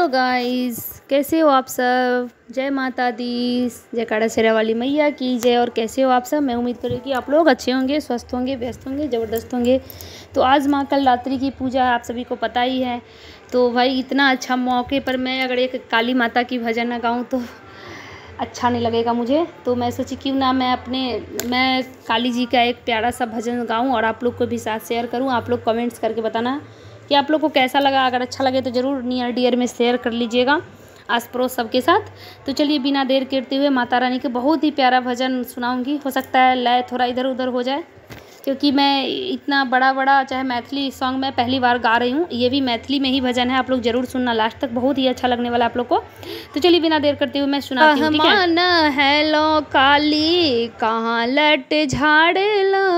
hello guys कैसे हो आप सब जय माता दी जय सेरा वाली मैया की जय और कैसे हो आप सब मैं उम्मीद करूँ कि आप लोग अच्छे होंगे स्वस्थ होंगे व्यस्त होंगे ज़बरदस्त होंगे तो आज माँ कल रात्रि की पूजा आप सभी को पता ही है तो भाई इतना अच्छा मौके पर मैं अगर एक काली माता की भजन न गाऊँ तो अच्छा नहीं लगेगा मुझे तो मैं सोची क्यों ना मैं अपने मैं काली जी का एक प्यारा सा भजन गाऊँ और आप लोग को भी साथ शेयर करूँ आप लोग कमेंट्स करके बताना कि आप लोग को कैसा लगा अगर अच्छा लगे तो ज़रूर नियर डियर में शेयर कर लीजिएगा आस पड़ोस सबके साथ तो चलिए बिना देर करते हुए माता रानी के बहुत ही प्यारा भजन सुनाऊंगी हो सकता है लय थोड़ा इधर उधर हो जाए क्योंकि मैं इतना बड़ा बड़ा चाहे मैथिली सॉन्ग मैं पहली बार गा रही हूँ ये भी मैथिली में ही भजन है आप लोग जरूर सुनना लास्ट तक बहुत ही अच्छा लगने वाला आप लोग को तो चलिए बिना देर करते हुए मैं सुना हेलो काली कहाँ लट झाड़ लो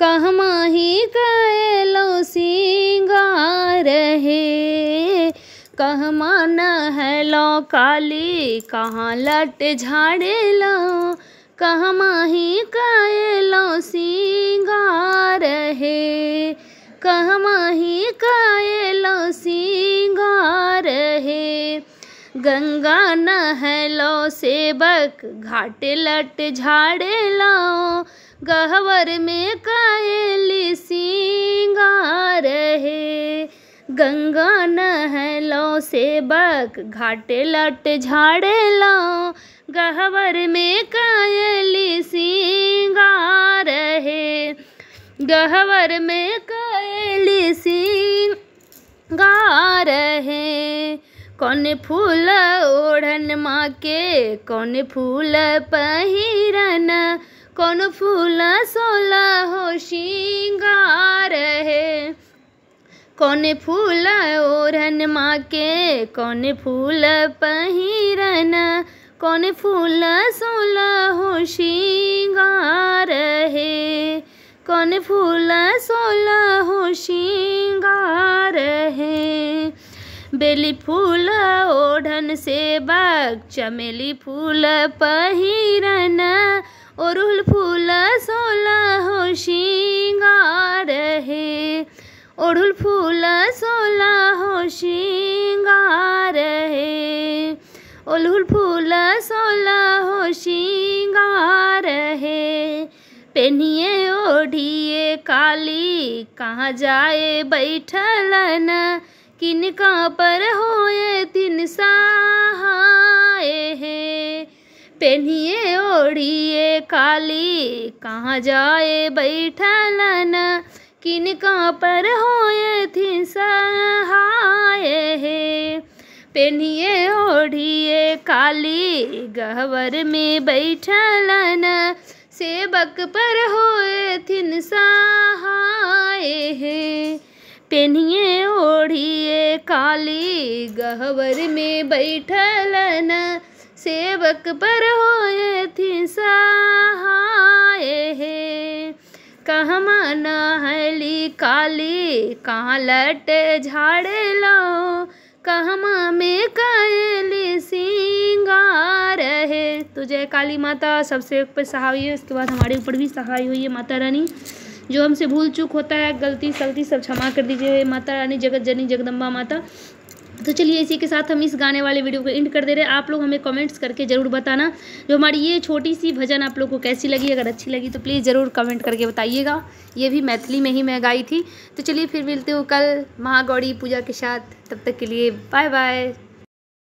कहमाही कैलो सिंगार हे कहमा न हेलो काली कहाँ लट झाड़े लो कहमाही कैलो सिंगार है कहमाही कैलो सिंगार हे गंगा न हेलो सेबक घाट लट झाड़े लो गहवर में कायली सिंगा रहे गंगा नहलो सेबक घाटे लट झाड़े लो गहवर में कायली सिंगा रहे गहवर में कायली सिंगा रहे कौन फूल ओढ़न माँ के कौन फूल पहिरन कौन फूल सोला हो शिंगार है कौन फूल ओरन माँ के कौन फूल पहिरन कौन फूल सोला हो शिंगार है कौन फूल सोला हो शिंगार है बेली फूल ओढ़न से बाग चमेली फूल पहिरन उरुल फूल सोलह शिंगार है उरुल फूल सोलह शिंगार है उरुल फूल सोलह शिंगार है पहनिए ओढ़िए काली कहाँ जाए बैठलन किनका पर होए तीन सा पहनिए ओढ़िए काली कहाँ जाए बैठलन किनका पर होए थी सहाय हे पहनिए ओढ़िए काली गहवर में बैठलन सेवक पर होए थिन सहाय हे पहनिए ओढ़िए काली गहवर में बैठलन सेवक पर होए थी सहाय है कह माना हली काली कहाँ लट झाड़े लो कह में कली सिंगार है तो जय काली माता सबसे ऊपर सहाय है उसके बाद हमारे ऊपर भी सहाय हुई है माता रानी जो हमसे भूल चूक होता है गलती सलती सब क्षमा कर दीजिए माता रानी जगत जनी जगदम्बा माता तो चलिए इसी के साथ हम इस गाने वाले वीडियो को एंड कर दे रहे हैं आप लोग हमें कमेंट्स करके ज़रूर बताना जो हमारी ये छोटी सी भजन आप लोग को कैसी लगी अगर अच्छी लगी तो प्लीज़ ज़रूर कमेंट करके बताइएगा ये भी मैथिली में ही मैं गाई थी तो चलिए फिर मिलते हो कल महागौरी पूजा के साथ तब तक के लिए बाय बाय